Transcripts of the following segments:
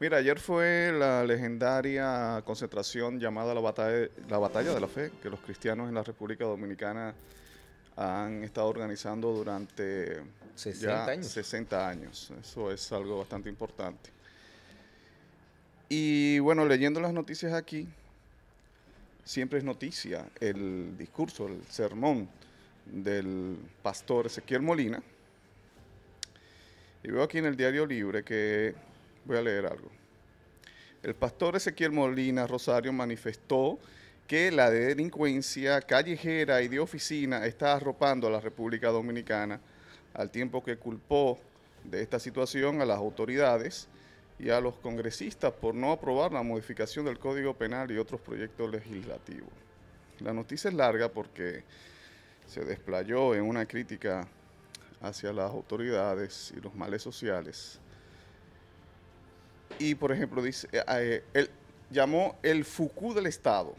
Mira, ayer fue la legendaria concentración llamada la batalla, la batalla de la Fe, que los cristianos en la República Dominicana han estado organizando durante 60 años. 60 años. Eso es algo bastante importante. Y bueno, leyendo las noticias aquí, siempre es noticia el discurso, el sermón del pastor Ezequiel Molina. Y veo aquí en el Diario Libre que Voy a leer algo. El pastor Ezequiel Molina Rosario manifestó que la delincuencia callejera y de oficina está arropando a la República Dominicana, al tiempo que culpó de esta situación a las autoridades y a los congresistas por no aprobar la modificación del Código Penal y otros proyectos legislativos. La noticia es larga porque se desplayó en una crítica hacia las autoridades y los males sociales y, por ejemplo, dice, eh, eh, él llamó el Fuku del Estado.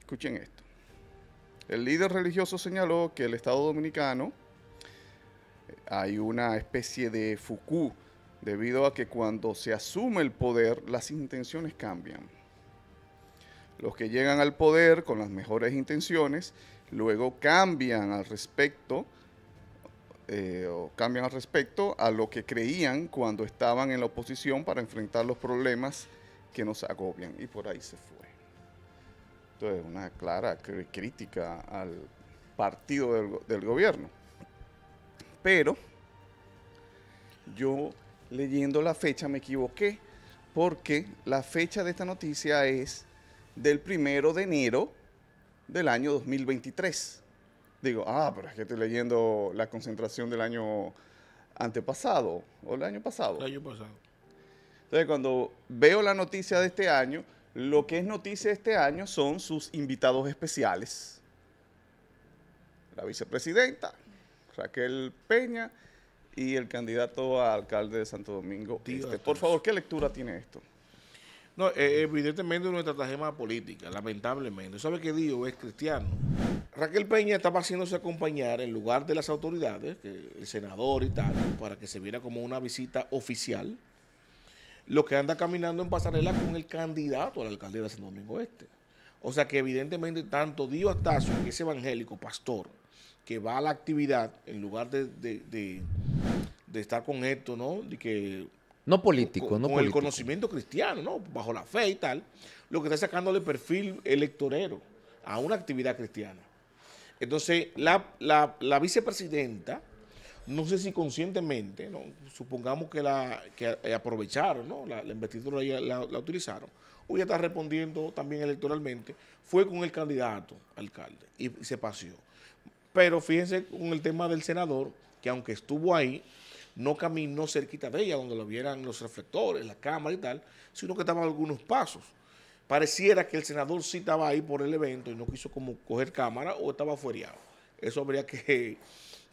Escuchen esto. El líder religioso señaló que el Estado dominicano eh, hay una especie de Foucault, debido a que cuando se asume el poder las intenciones cambian. Los que llegan al poder con las mejores intenciones luego cambian al respecto eh, o cambian al respecto a lo que creían cuando estaban en la oposición para enfrentar los problemas que nos agobian. Y por ahí se fue. Entonces, una clara crítica al partido del, del gobierno. Pero yo leyendo la fecha me equivoqué porque la fecha de esta noticia es del primero de enero del año 2023 digo, ah, pero es que estoy leyendo la concentración del año antepasado o el año pasado. El año pasado. Entonces, cuando veo la noticia de este año, lo que es noticia de este año son sus invitados especiales. La vicepresidenta, Raquel Peña, y el candidato a alcalde de Santo Domingo. Este. Por favor, ¿qué lectura tiene esto? No, eh, evidentemente una más política, lamentablemente. ¿Sabe qué Dios es cristiano? Raquel Peña estaba haciéndose acompañar en lugar de las autoridades, el senador y tal, para que se viera como una visita oficial, lo que anda caminando en pasarela con el candidato a la alcaldía de San Domingo Este. O sea que evidentemente tanto Dios Astacio, que es evangélico, pastor, que va a la actividad en lugar de, estar con esto, ¿no? De que no político, no el conocimiento cristiano, ¿no? Bajo la fe y tal, lo que está sacándole perfil electorero a una actividad cristiana. Entonces, la, la, vicepresidenta, no sé si conscientemente, ¿no? supongamos que la aprovecharon, ¿no? la, investidura la, utilizaron, hoy está respondiendo también electoralmente, fue con el candidato alcalde y, y se paseó. Pero fíjense con el tema del senador, que aunque estuvo ahí, no caminó cerquita de ella, donde lo vieran los reflectores, la cámara y tal, sino que estaba a algunos pasos. Pareciera que el senador sí estaba ahí por el evento y no quiso como coger cámara o estaba fuereado. Eso habría que...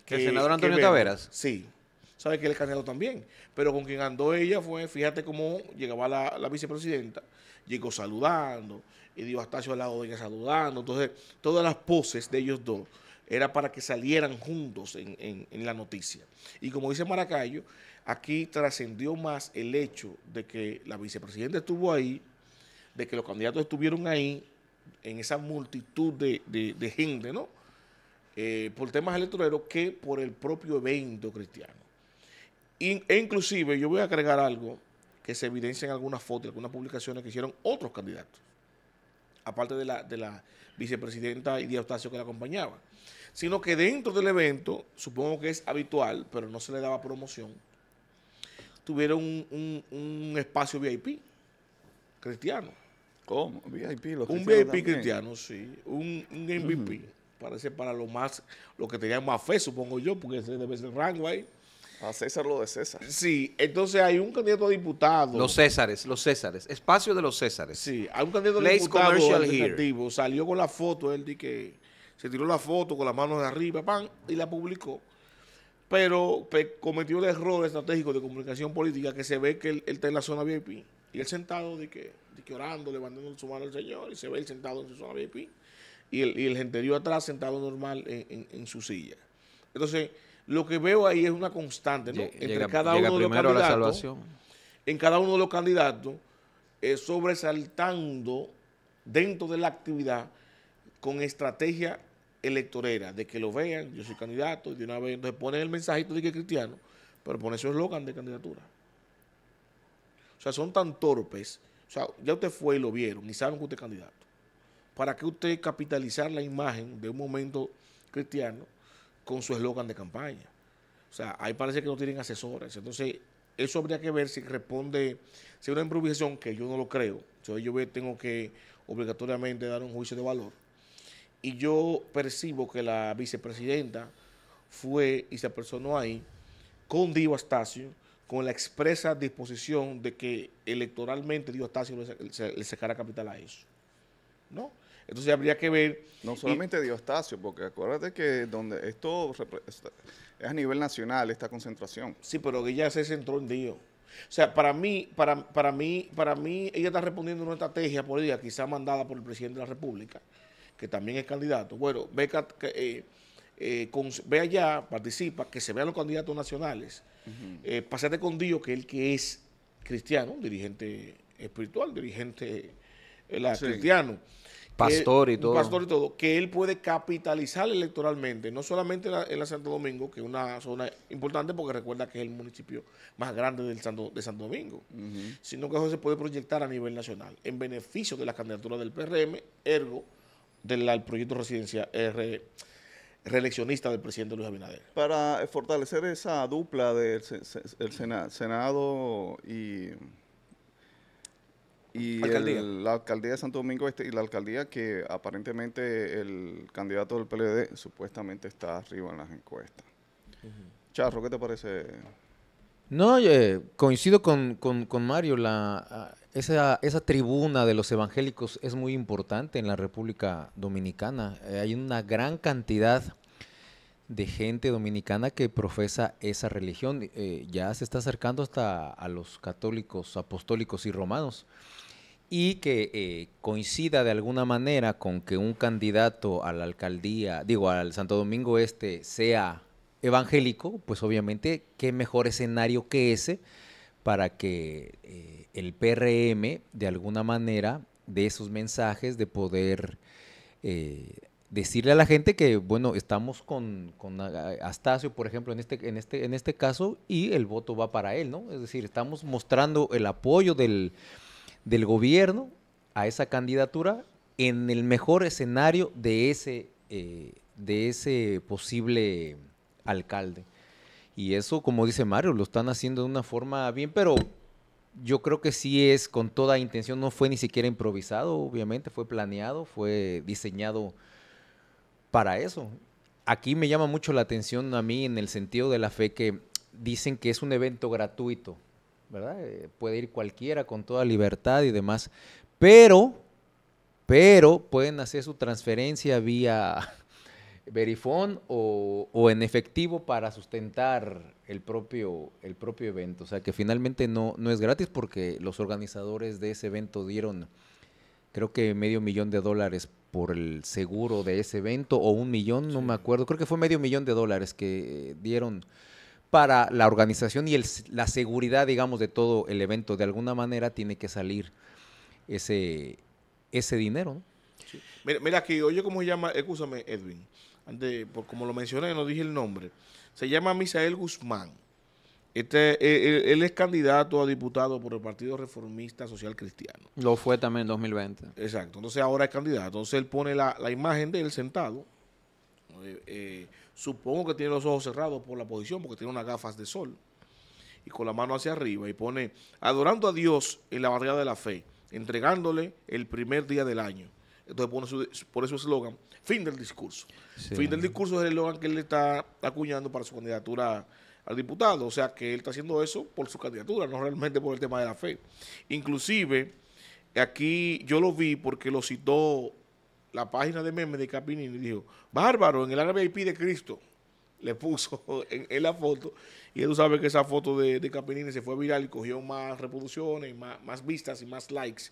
que ¿El senador Antonio Taveras? Sí. Sabe que él es candidato también. Pero con quien andó ella fue, fíjate cómo llegaba la, vicepresidenta, llegó saludando, y dio Astacio al lado de ella saludando. Entonces, todas las poses de ellos dos era para que salieran juntos en, la noticia. Y como dice Maracayo, aquí trascendió más el hecho de que la vicepresidenta estuvo ahí, de que los candidatos estuvieron ahí, en esa multitud de, gente, ¿no? Eh, por temas electorales que por el propio evento cristiano. e inclusive yo voy a agregar algo que se evidencia en algunas fotos, algunas publicaciones que hicieron otros candidatos, aparte de la, de la vicepresidenta y Eustacio que la acompañaba sino que dentro del evento, supongo que es habitual, pero no se le daba promoción, tuvieron un, espacio VIP cristiano. ¿Cómo? VIP, los un VIP cristiano, sí. Un, un MVP. Parece para lo más, lo que tenían más fe, supongo yo, porque ese debe ser rango ahí. A César lo de César. Sí, entonces hay un candidato a diputado. Los Césares, los Césares. Espacio de los Césares. Sí, hay un candidato a diputado Salió con la foto él de que se tiró la foto con las manos de arriba, pan, y la publicó. Pero cometió el error estratégico de comunicación política que se ve que él, está en la zona VIP y él sentado de que, de que orando, levantando su mano al Señor, y se ve él sentado en su zona VIP y el, y el atrás sentado normal en, su silla. Entonces, lo que veo ahí es una constante, ¿no? Entre cada uno de los candidatos. En cada uno de los candidatos, eh, sobresaltando dentro de la actividad con estrategia electorera, de que lo vean, yo soy candidato, y de una vez, entonces ponen el mensajito de que es cristiano, pero ponen su eslogan de candidatura. O sea, son tan torpes, o sea, ya usted fue y lo vieron, y saben que usted es candidato. ¿Para qué usted capitalizar la imagen de un momento cristiano con su eslogan de campaña? O sea, ahí parece que no tienen asesores. Entonces, eso habría que ver si responde, si una improvisación, que yo no lo creo. Entonces, yo tengo que obligatoriamente dar un juicio de valor y yo percibo que la vicepresidenta fue y se personó ahí con Dio Astacio, con la expresa disposición de que electoralmente Dio Astacio le, sacara capital a eso. ¿No? Entonces habría que ver... No solamente Dio Astacio, porque acuérdate que donde esto es a nivel nacional esta concentración. Sí, pero ella se centró en Dio. O sea, para mí, para, para mí, para mí, ella está respondiendo una estrategia política quizá mandada por el presidente de la República, que también es candidato. Bueno, eh, eh, ve, allá, participa, que se vean los candidatos nacionales. Eh, pásate con Dios, que él que es cristiano, dirigente espiritual, dirigente la, cristiano. Pastor y todo. Pastor y todo, que él puede capitalizar electoralmente, no solamente en la, Santo Domingo, que es una zona importante porque recuerda que es el municipio más grande del de Santo Domingo, sino que eso se puede proyectar a nivel nacional, en beneficio de la candidatura del PRM, ergo del proyecto residencia eh, reeleccionista del presidente Luis Abinader. Para fortalecer esa dupla del Senado y, y la alcaldía de Santo Domingo Este y la alcaldía que aparentemente el candidato del PLD supuestamente está arriba en las encuestas. Charro, ¿qué te parece? No, eh, coincido con, con Mario. La, esa, tribuna de los evangélicos es muy importante en la República Dominicana. Eh, hay una gran cantidad de gente dominicana que profesa esa religión. Eh, ya se está acercando hasta a los católicos, apostólicos y romanos. Y que eh, coincida de alguna manera con que un candidato a la alcaldía, digo, al Santo Domingo Este sea evangélico, pues obviamente qué mejor escenario que ese para que eh, el PRM, de alguna manera, dé esos mensajes, de poder eh, decirle a la gente que, bueno, estamos con, con, Astacio, por ejemplo, en este, en, este, en este caso, y el voto va para él, ¿no? Es decir, estamos mostrando el apoyo del, gobierno a esa candidatura en el mejor escenario de ese, eh, de ese posible alcalde. Y eso, como dice Mario, lo están haciendo de una forma bien, pero yo creo que sí es con toda intención, no fue ni siquiera improvisado, obviamente, fue planeado, fue diseñado para eso. Aquí me llama mucho la atención a mí en el sentido de la fe que dicen que es un evento gratuito, ¿verdad? Eh, puede ir cualquiera con toda libertad y demás, pero, pero pueden hacer su transferencia vía verifón o, en efectivo para sustentar el propio, el propio evento. O sea que finalmente no, no es gratis porque los organizadores de ese evento dieron creo que medio millón de dólares por el seguro de ese evento o un millón, no me acuerdo, creo que fue medio millón de dólares que dieron para la organización y la seguridad, digamos, de todo el evento. De alguna manera tiene que salir ese, ese dinero. Mira, aquí, oye cómo se llama, escúchame, Edwin. por, como lo mencioné, no dije el nombre. Se llama Misael Guzmán. Este, eh, eh, él, es candidato a diputado por el Partido Reformista Social Cristiano. Lo fue también en 2020. Exacto. Entonces ahora es candidato. Entonces él pone la, imagen de él sentado. Eh, supongo que tiene los ojos cerrados por la posición porque tiene unas gafas de sol. Y con la mano hacia arriba y pone adorando a Dios en la barrera de la fe, entregándole el primer día del año. Entonces pone su, por eso eslogan, fin del discurso. Fin del discurso es el eslogan que él está acuñando para su candidatura al diputado. O sea que él está haciendo eso por su candidatura, no realmente por el tema de la fe. Inclusive, aquí yo lo vi porque lo citó la página de meme de Capinini y dijo, bárbaro, en el árabe pide de Cristo. Le puso en, la foto. Y él sabe que esa foto de, de Capinini se fue viral y cogió más reproducciones, más vistas y más likes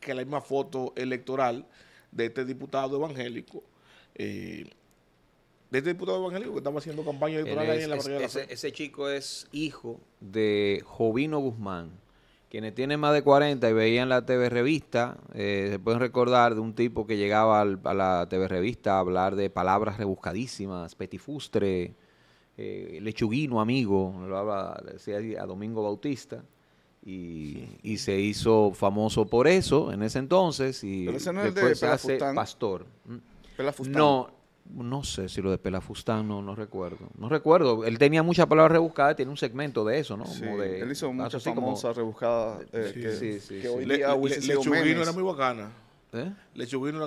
que la misma foto electoral de este diputado evangélico. Eh, de este diputado evangélico que estaba haciendo campaña electoral ahí en la ese, ese chico es hijo de Jovino Guzmán. Quienes tienen más de 40 y veían la TV Revista, eh, se pueden recordar de un tipo que llegaba a la TV Revista a hablar de palabras rebuscadísimas, petifustre, eh, lechuguino amigo, lo hablaba, decía a Domingo Bautista. Y, y, se hizo famoso por eso en ese entonces y no después se hace pastor. No, no sé si lo de Pelafustán, no, no recuerdo. No recuerdo. Él tenía muchas palabras rebuscadas, tiene un segmento de eso, ¿no? Sí, como de, él hizo muchas famosas rebuscadas eh, sí, que, hoy día le, era muy bacana. ¿Eh? Lechuguino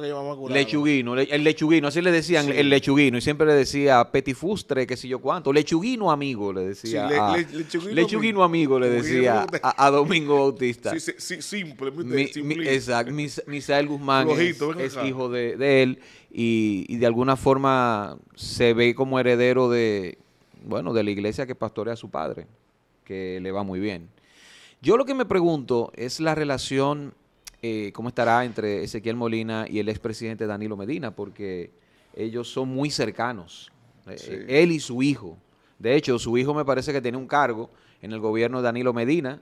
que el lechuguino, así le decían el lechuguino. Y siempre le decía petifustre, qué sé yo cuánto. Lechuguino amigo, le decía. lechuguino, amigo, le decía a, Domingo Bautista. simple, Exacto. Misael Guzmán es, hijo de, él y, y de alguna forma se ve como heredero de, bueno, de la iglesia que pastorea a su padre, que le va muy bien. Yo lo que me pregunto es la relación eh, cómo estará entre Ezequiel Molina y el expresidente Danilo Medina, porque ellos son muy cercanos, eh, eh, él y su hijo. De hecho, su hijo me parece que tiene un cargo en el gobierno de Danilo Medina,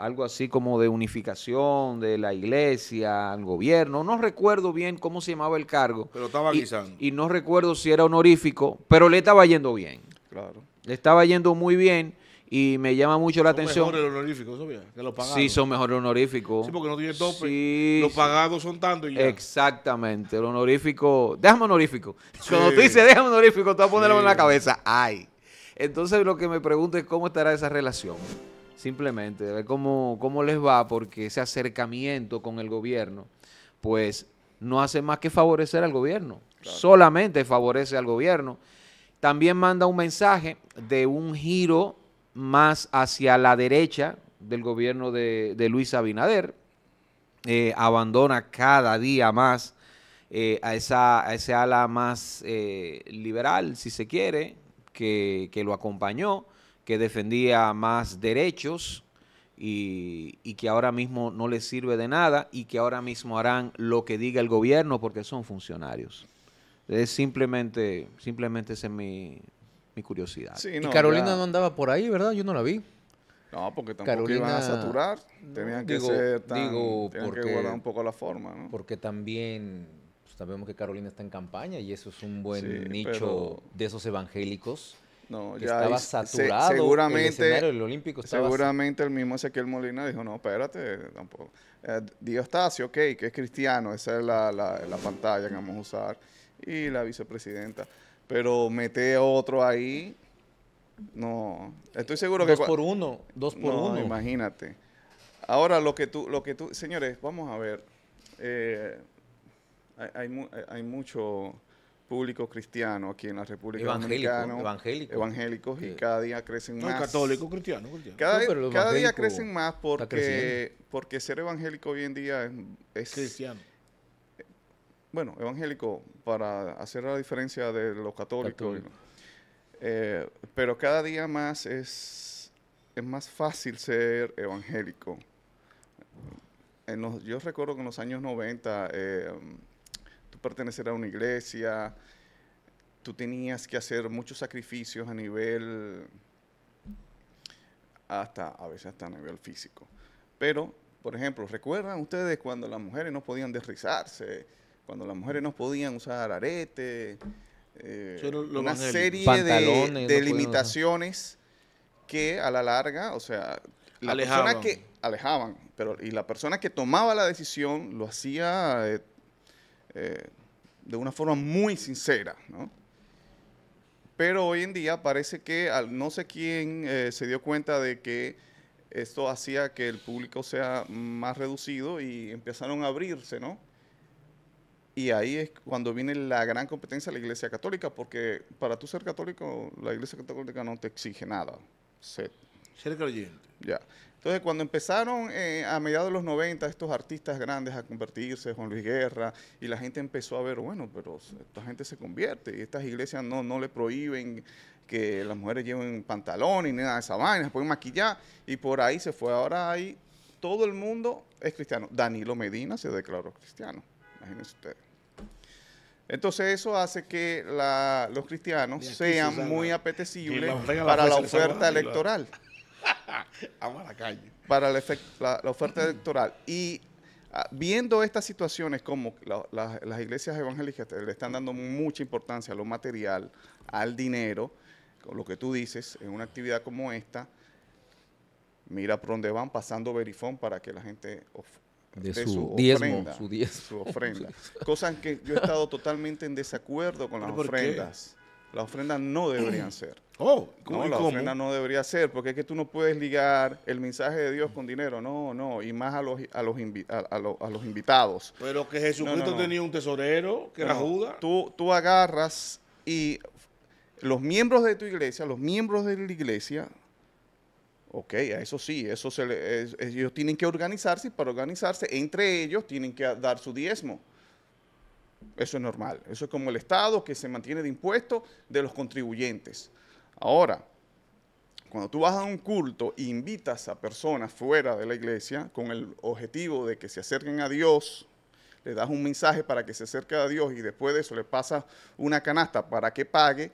algo así como de unificación de la iglesia al gobierno. No recuerdo bien cómo se llamaba el cargo. Pero estaba y, y no recuerdo si era honorífico, pero le estaba yendo bien. Claro. Le estaba yendo muy bien y me llama mucho la atención. Son mejores honoríficos, los Sí, son mejores honoríficos. Sí, porque no tiene tope. los pagados son tanto y ya. Exactamente. El honorífico. Déjame honorífico. Cuando tú dices déjame honorífico, tú vas a ponerlo en la cabeza. ¡Ay! Entonces, lo que me pregunto es cómo estará esa relación. Simplemente, de ver cómo, les va, porque ese acercamiento con el gobierno, pues no hace más que favorecer al gobierno. Solamente favorece al gobierno. También manda un mensaje de un giro más hacia la derecha del gobierno de, de Luis Abinader, eh, abandona cada día más eh, a, esa, a ese ala más eh, liberal, si se quiere, que, lo acompañó, que defendía más derechos y, y, que ahora mismo no les sirve de nada y que ahora mismo harán lo que diga el gobierno porque son funcionarios. Es simplemente, simplemente es mi, mi curiosidad. y Carolina no andaba por ahí, ¿verdad? Yo no la vi. No, porque tampoco Carolina, iban a saturar. Tenían que ser tan, digo, porque, que guardar un poco la forma, ¿no? Porque también sabemos pues, que Carolina está en campaña y eso es un buen nicho de esos evangélicos. No, ya estaba saturado. seguramente, el Olímpico estaba Seguramente el mismo Ezequiel Molina dijo, no, espérate, tampoco. Eh, Dios está así, ok, que es cristiano, esa es la, la, la pantalla que vamos a usar. Y la vicepresidenta. Pero mete otro ahí. No, estoy seguro que. Dos por uno, dos por no, uno. Imagínate. Ahora, lo que tú, lo que tú, señores, vamos a ver. Eh, eh, hay, mucho público cristiano aquí en la República Dominicana. Evangélicos. Evangélicos y cada día crecen más. Católico, cristiano, Cada, día crecen más porque, porque ser evangélico hoy en día es, es cristiano bueno, evangélico, para hacer la diferencia de los católicos. Eh, pero cada día más es, es más fácil ser evangélico. yo recuerdo que en los años 90, eh, tú pertenecer a una iglesia, tú tenías que hacer muchos sacrificios a nivel, hasta a veces hasta a nivel físico. Pero, por ejemplo, ¿recuerdan ustedes cuando las mujeres no podían desrizarse? cuando las mujeres no podían usar arete, eh, una serie de, de limitaciones que a la larga, o sea, alejaban. que alejaban, pero y la persona que tomaba la decisión lo hacía eh, eh, de una forma muy sincera, ¿no? Pero hoy en día parece que al, no sé quién se dio cuenta de que esto hacía que el público sea más reducido y empezaron a abrirse, ¿no? Y ahí es cuando viene la gran competencia de la Iglesia Católica, porque para tú ser católico, la Iglesia Católica no te exige nada. Ser, creyente. Ya. Entonces, cuando empezaron eh, a mediados de los 90 estos artistas grandes a convertirse, Juan Luis Guerra, y la gente empezó a ver, bueno, pero esta gente se convierte y estas iglesias no, le prohíben que las mujeres lleven pantalones, y nada de esa vaina, se pueden maquillar, y por ahí se fue. Ahora ahí todo el mundo es cristiano. Danilo Medina se declaró cristiano imagínense ustedes. Entonces eso hace que los cristianos sean muy apetecibles para la oferta electoral. Vamos a la calle. Para la, oferta electoral. Y ah, viendo estas situaciones como las iglesias evangélicas le están dando mucha importancia a lo material, al dinero, con lo que tú dices, en una actividad como esta, mira por dónde van pasando verifón para que la gente de, su, ofrenda, su, ofrenda. Cosas que yo he estado totalmente en desacuerdo con las ofrendas. Las ofrendas no deberían ser. Oh, ¿cómo no, la no debería ser, porque es que tú no puedes ligar el mensaje de Dios con dinero, no, no, y más a los, a los, a, los, invitados. Pero que Jesucristo tenía un tesorero, que era Judas. Tú, tú agarras y los miembros de tu iglesia, los miembros de la iglesia, Ok, a eso sí, eso se ellos tienen que organizarse y para organizarse entre ellos tienen que dar su diezmo. Eso es normal, eso es como el Estado que se mantiene de impuestos de los contribuyentes. Ahora, cuando tú vas a un culto e invitas a personas fuera de la iglesia con el objetivo de que se acerquen a Dios, le das un mensaje para que se acerque a Dios y después de eso le pasas una canasta para que pague,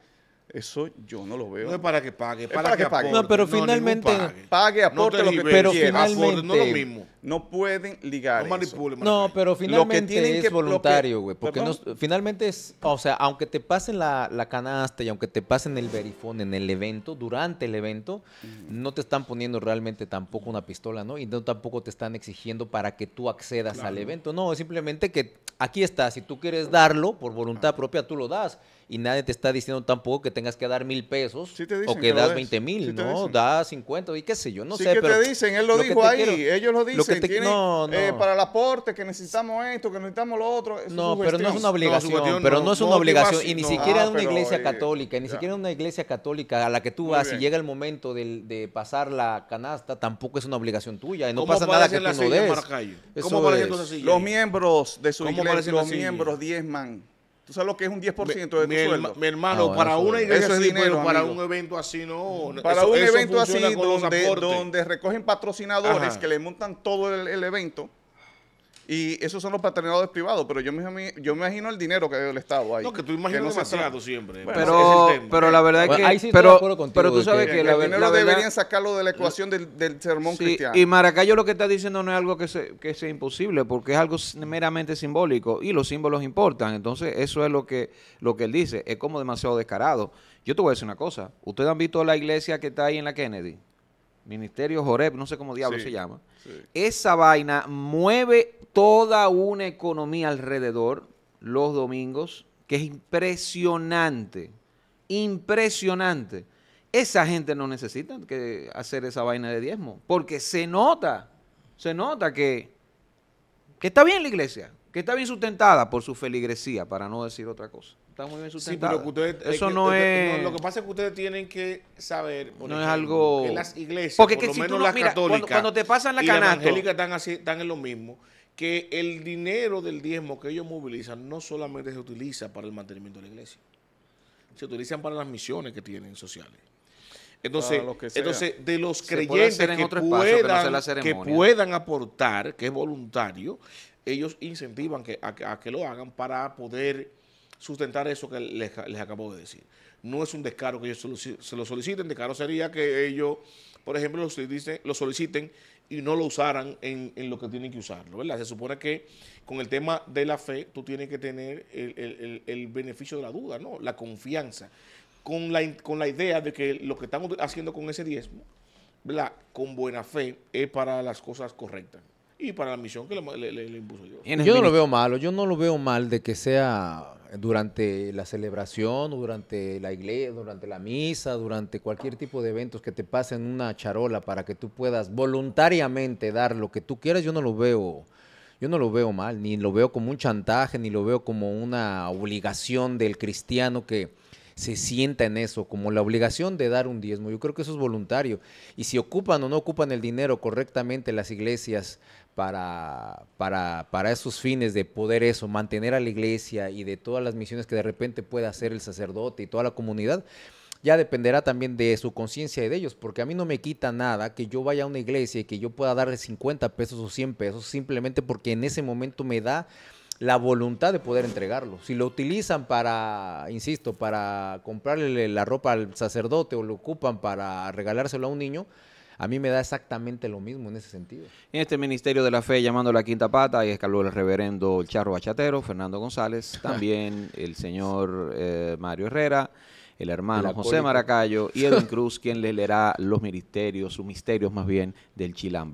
eso yo no lo veo. No es para que pague, para, que, No, pero finalmente pague. aporte lo que pero finalmente, aporte, no lo mismo. No pueden ligar. No eso. No, pero finalmente es voluntario, güey, porque no, finalmente es, o sea, aunque te pasen la, canasta y aunque te pasen el verifón en el evento, durante el evento, no te están poniendo realmente tampoco una pistola, ¿no? Y tampoco te están exigiendo para que tú accedas al evento, no, es simplemente que aquí está, si tú quieres darlo por voluntad ah. propia tú lo das y nadie te está diciendo tampoco que te tengas que dar mil pesos o que, das veinte mil, ¿no? Da cincuenta y qué sé yo, no sí sé. Que pero te dicen, él lo, dijo ahí, ellos lo dicen. Eh, para el aporte, que necesitamos esto, que necesitamos lo otro. No, pero no es una obligación, pero no es una obligación. Y ni siquiera ah, en una iglesia católica, ni siquiera en una iglesia católica a la que tú vas y llega el momento de pasar la canasta, tampoco es una obligación tuya. Y no pasa nada que tú no des. ¿Cómo Los miembros de su iglesia, los miembros diezman ¿Tú sabes lo que es un 10% de tu mi, sueldo? Mi hermano, ah, para una iglesia de dinero, para un evento así no. Para un evento así donde, donde recogen patrocinadores que le montan todo el evento y esos son los patrocinadores privados, pero yo me, yo me imagino el dinero que el Estado ahí. No, que tú imaginas demasiado siempre. pero, la verdad es que... pero, pero tú sabes que, el dinero deberían sacarlo de la ecuación del, sermón cristiano. Y Maracayo lo que está diciendo no es algo que, que sea imposible, porque es algo meramente simbólico y los símbolos importan. Entonces eso es lo que, lo que él dice, es como demasiado descarado. Yo te voy a decir una cosa, ustedes han visto la iglesia que está ahí en la Kennedy. Ministerio Joreb, no sé cómo diablo se llama. Esa vaina mueve toda una economía alrededor los domingos, que es impresionante, impresionante. Esa gente no necesita que hacer esa vaina de diezmo, porque se nota, se nota que, que está bien la iglesia, que está bien sustentada por su feligresía, para no decir otra cosa. Está muy bien sustentada. Eso no es... lo que pasa es que ustedes tienen que saber... es algo... las iglesias, porque menos las Cuando, te pasan la Las así, están en lo mismo que el dinero del diezmo que ellos movilizan no solamente se utiliza para el mantenimiento de la iglesia, se utilizan para las misiones que tienen sociales. Entonces, entonces de los creyentes que, puedan, aportar, que es voluntario, ellos incentivan que, a, que lo hagan para poder sustentar eso que les, les, acabo de decir. No es un descaro que ellos se lo soliciten, descaro sería que ellos por ejemplo, lo soliciten, lo soliciten y no lo usaran en, lo que tienen que usarlo, ¿verdad? Se supone que con el tema de la fe tú tienes que tener el, beneficio de la duda, ¿no? La confianza, con la, con la idea de que lo que estamos haciendo con ese diezmo, ¿verdad? Con buena fe es para las cosas correctas y para la misión que le, le impuso Dios. Yo no lo veo malo, yo no lo veo mal de que sea durante la celebración, durante la iglesia, durante la misa, durante cualquier tipo de eventos que te pasen una charola para que tú puedas voluntariamente dar lo que tú quieras, yo no lo veo. Yo no lo veo mal, ni lo veo como un chantaje, ni lo veo como una obligación del cristiano que, se sienta en eso, como la obligación de dar un diezmo. Yo creo que eso es voluntario. Y si ocupan o no ocupan el dinero correctamente las iglesias para, para, esos fines de poder eso, mantener a la iglesia y de todas las misiones que de repente pueda hacer el sacerdote y toda la comunidad, ya dependerá también de su conciencia y de ellos, porque a mí no me quita nada que yo vaya a una iglesia y que yo pueda darle 50 pesos o 100 pesos simplemente porque en ese momento me da la voluntad de poder entregarlo. Si lo utilizan para, insisto, para comprarle la ropa al sacerdote o lo ocupan para regalárselo a un niño, a mí me da exactamente lo mismo en ese sentido. En este Ministerio de la Fe, llamando la quinta pata, ahí escaló el reverendo Charro Bachatero, Fernando González, también el señor eh, Mario Herrera, el hermano José Maracayo y Edwin Cruz, quien le leerá los ministerios, sus misterios más bien, del Chilán